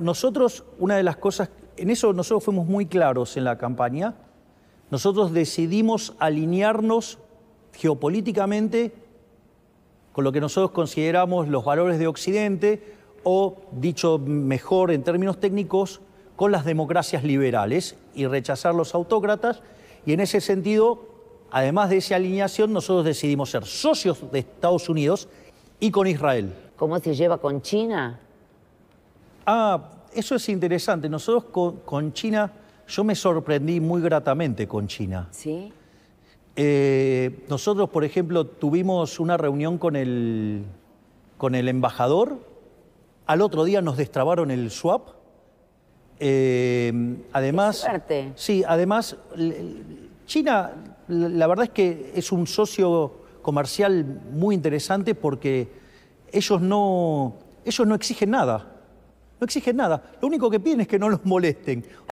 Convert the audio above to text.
nosotros, una de las cosas, en eso nosotros fuimos muy claros en la campaña, nosotros decidimos alinearnos geopolíticamente con lo que nosotros consideramos los valores de Occidente o, dicho mejor en términos técnicos, con las democracias liberales y rechazar los autócratas. Y en ese sentido, además de esa alineación, nosotros decidimos ser socios de Estados Unidos y con Israel. ¿Cómo se lleva con China? Ah, eso es interesante. Nosotros con, China, yo me sorprendí muy gratamente con China. Sí. Eh, nosotros, por ejemplo, tuvimos una reunión con el, con el embajador. Al otro día nos destrabaron el swap. Eh, además, sí, además, China, la verdad es que es un socio comercial muy interesante porque ellos no, ellos no exigen nada no exigen nada. Lo único que piden es que no los molesten.